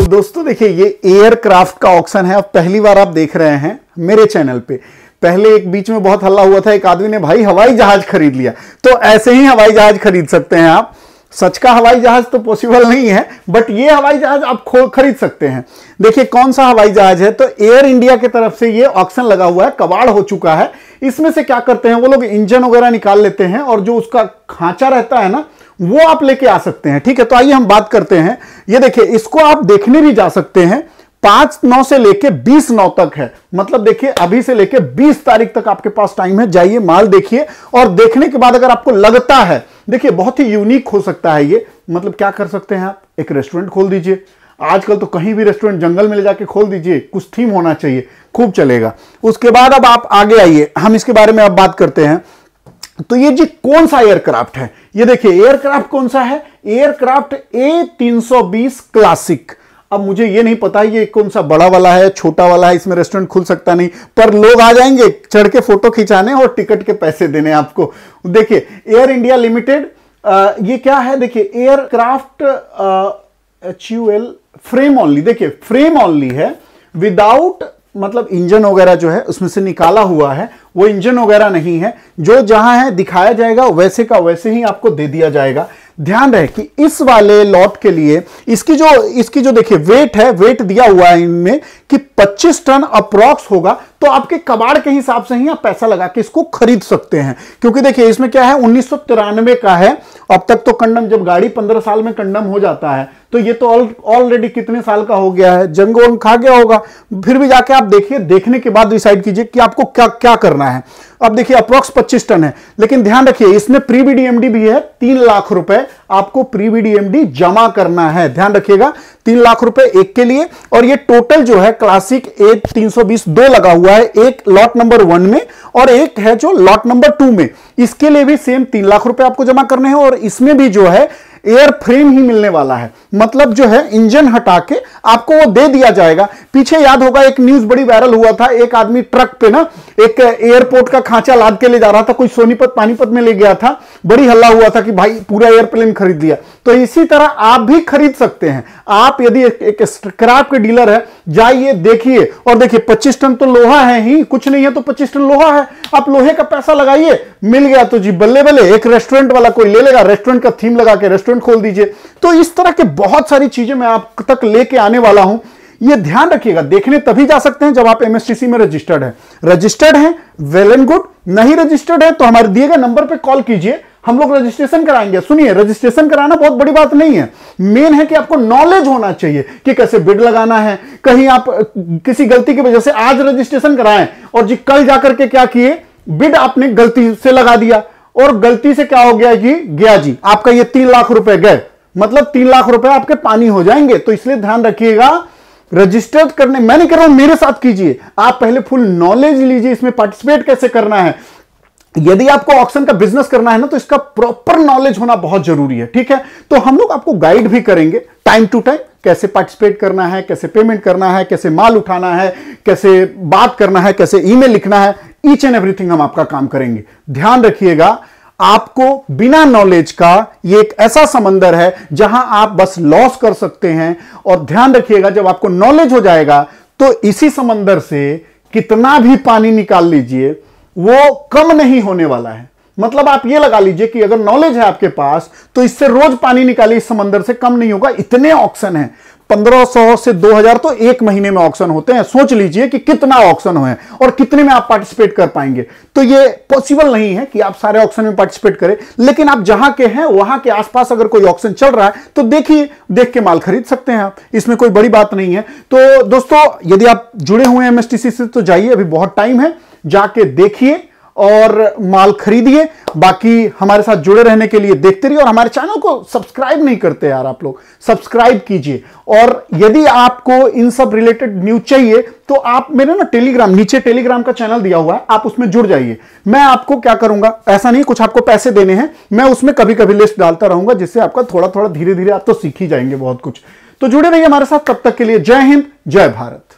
तो दोस्तों देखिए ये एयरक्राफ्ट का ऑप्शन है अब पहली बार आप देख रहे हैं मेरे चैनल पे पहले एक बीच में बहुत हल्ला हुआ था एक आदमी ने भाई हवाई जहाज खरीद लिया तो ऐसे ही हवाई जहाज खरीद सकते हैं आप सच का हवाई जहाज तो पॉसिबल नहीं है बट ये हवाई जहाज आप खो खरीद सकते हैं देखिए कौन सा हवाई जहाज है तो एयर इंडिया की तरफ से ये ऑक्शन लगा हुआ है कबाड़ हो चुका है इसमें से क्या करते हैं वो लोग इंजन वगैरह निकाल लेते हैं और जो उसका खांचा रहता है ना वो आप लेके आ सकते हैं ठीक है तो आइए हम बात करते हैं ये देखिए इसको आप देखने भी जा सकते हैं पांच नौ से लेके बीस नौ तक है मतलब देखिए अभी से लेके बीस तारीख तक आपके पास टाइम है जाइए माल देखिए और देखने के बाद अगर आपको लगता है देखिए बहुत ही यूनिक हो सकता है ये मतलब क्या कर सकते हैं आप एक रेस्टोरेंट खोल दीजिए आजकल तो कहीं भी रेस्टोरेंट जंगल में ले जाके खोल दीजिए कुछ थीम होना चाहिए खूब चलेगा उसके बाद अब आप आगे आइए हम इसके बारे में अब बात करते हैं तो ये जी कौन सा एयरक्राफ्ट है ये देखिए एयरक्राफ्ट कौन सा है एयरक्राफ्ट ए 320 क्लासिक अब मुझे ये नहीं पता ये कौन सा बड़ा वाला है छोटा वाला है इसमें रेस्टोरेंट खुल सकता नहीं पर लोग आ जाएंगे चढ़ के फोटो खिंचाने और टिकट के पैसे देने आपको देखिए एयर इंडिया लिमिटेड ये क्या है देखिए aircraft H U L frame only देखिए फ्रेम ऑनली है विदाउट मतलब इंजन वगैरह जो है उसमें से निकाला हुआ है वो इंजन वगैरह नहीं है जो जहां है दिखाया जाएगा वैसे का वैसे ही आपको दे दिया जाएगा ध्यान रहे कि इस वाले लॉट के लिए इसकी जो इसकी जो देखिए वेट है वेट दिया हुआ है इनमें कि 25 टन अप्रॉक्स होगा तो आपके कबाड़ के हिसाब से ही आप पैसा लगा के इसको खरीद सकते हैं क्योंकि देखिए इसमें क्या है उन्नीस का है अब तक तो कंडम जब गाड़ी पंद्रह साल में कंडम हो जाता है तो ये तो ऑलरेडी कितने साल का हो गया है वंग खा गया होगा फिर भी जाके आप देखिए देखने के बाद डिसाइड कीजिए कि आपको क्या क्या करना है अब देखिए अप्रोक्स 25 टन है लेकिन ध्यान रखिए इसमें प्री बीडीएमडी भी है तीन लाख रुपए आपको प्री बीडीएमडी जमा करना है ध्यान रखिएगा तीन लाख रुपए एक के लिए और ये टोटल जो है क्लासिक ए बीस दो लगा हुआ है एक लॉट नंबर वन में और एक है जो लॉट नंबर टू में इसके लिए भी सेम तीन लाख रुपए आपको जमा करने हैं और इसमें भी जो है एयर फ्रेम ही मिलने वाला है मतलब जो है इंजन हटा के आपको वो दे दिया जाएगा पीछे याद होगा एक न्यूज बड़ी वायरल हुआ था एक आदमी ट्रक पे ना एक एयरपोर्ट का खांचा लाद के ले जा रहा था कोई सोनीपत पानीपत में ले गया था बड़ी हल्ला हुआ था कि भाई पूरा एयरप्लेन खरीद लिया तो इसी तरह आप भी खरीद सकते हैं आप यदि एक स्क्रैप के डीलर है जाइए देखिए और देखिए पच्चीस टन तो लोहा है ही कुछ नहीं है तो पच्चीस टन लोहा है आप लोहे का पैसा लगाइए मिल गया तो जी बल्ले बल्ले एक रेस्टोरेंट वाला कोई ले लेगा रेस्टोरेंट का थीम लगा के रेस्टोरेंट रेस्टोरेंट खोल दीजिए तो इस तरह के बहुत सारी चीजें मैं आप तक लेके आने वाला हूं ये ध्यान रखिएगा देखने तभी जा सकते हैं जब आप एमएसटीसी में रजिस्टर्ड हैं रजिस्टर्ड हैं वेल एंड गुड नहीं रजिस्टर्ड है तो हमारे दिए गए नंबर पर कॉल कीजिए हम लोग रजिस्ट्रेशन कराएंगे सुनिए रजिस्ट्रेशन कराना बहुत बड़ी बात नहीं है मेन है कि आपको नॉलेज होना चाहिए कि कैसे बिड लगाना है कहीं आप किसी गलती की वजह से आज रजिस्ट्रेशन कराएं और जी कल जाकर के क्या किए बिड आपने गलती से लगा दिया और गलती से क्या हो गया जी गया जी आपका ये तीन लाख रुपए गए मतलब तीन लाख रुपए आपके पानी हो जाएंगे तो इसलिए ध्यान रखिएगा रजिस्टर्ड करने मैं नहीं कर रहा हूं मेरे साथ कीजिए आप पहले फुल नॉलेज लीजिए इसमें पार्टिसिपेट कैसे करना है यदि आपको ऑक्शन का बिजनेस करना है ना तो इसका प्रॉपर नॉलेज होना बहुत जरूरी है ठीक है तो हम लोग आपको गाइड भी करेंगे टाइम टू टाइम कैसे पार्टिसिपेट करना है कैसे पेमेंट करना है कैसे माल उठाना है कैसे बात करना है कैसे ईमेल लिखना है ईच एंड एवरीथिंग हम आपका काम करेंगे ध्यान रखिएगा आपको बिना नॉलेज का ये एक ऐसा समंदर है जहां आप बस लॉस कर सकते हैं और ध्यान रखिएगा जब आपको नॉलेज हो जाएगा तो इसी समंदर से कितना भी पानी निकाल लीजिए वो कम नहीं होने वाला है मतलब आप ये लगा लीजिए कि अगर नॉलेज है आपके पास तो इससे रोज पानी निकालिए इस समंदर से कम नहीं होगा इतने ऑप्शन हैं 1500 से 2000 तो एक महीने में ऑक्शन होते हैं सोच लीजिए कि कितना ऑक्शन हो और कितने में आप पार्टिसिपेट कर पाएंगे तो ये पॉसिबल नहीं है कि आप सारे ऑक्शन में पार्टिसिपेट करें लेकिन आप जहां के हैं वहां के आसपास अगर कोई ऑक्शन चल रहा है तो देखिए देख के माल खरीद सकते हैं आप इसमें कोई बड़ी बात नहीं है तो दोस्तों यदि आप जुड़े हुए हैं एमएसटीसी से तो जाइए अभी बहुत टाइम है जाके देखिए और माल खरीदिए बाकी हमारे साथ जुड़े रहने के लिए देखते रहिए और हमारे चैनल को सब्सक्राइब नहीं करते यार आप लोग सब्सक्राइब कीजिए और यदि आपको इन सब रिलेटेड न्यूज चाहिए तो आप मेरे ना टेलीग्राम नीचे टेलीग्राम का चैनल दिया हुआ है आप उसमें जुड़ जाइए मैं आपको क्या करूंगा ऐसा नहीं कुछ आपको पैसे देने हैं मैं उसमें कभी कभी लिस्ट डालता रहूंगा जिससे आपका थोड़ा थोड़ा धीरे धीरे आप तो सीख ही जाएंगे बहुत कुछ तो जुड़े रहिए हमारे साथ तब तक के लिए जय हिंद जय भारत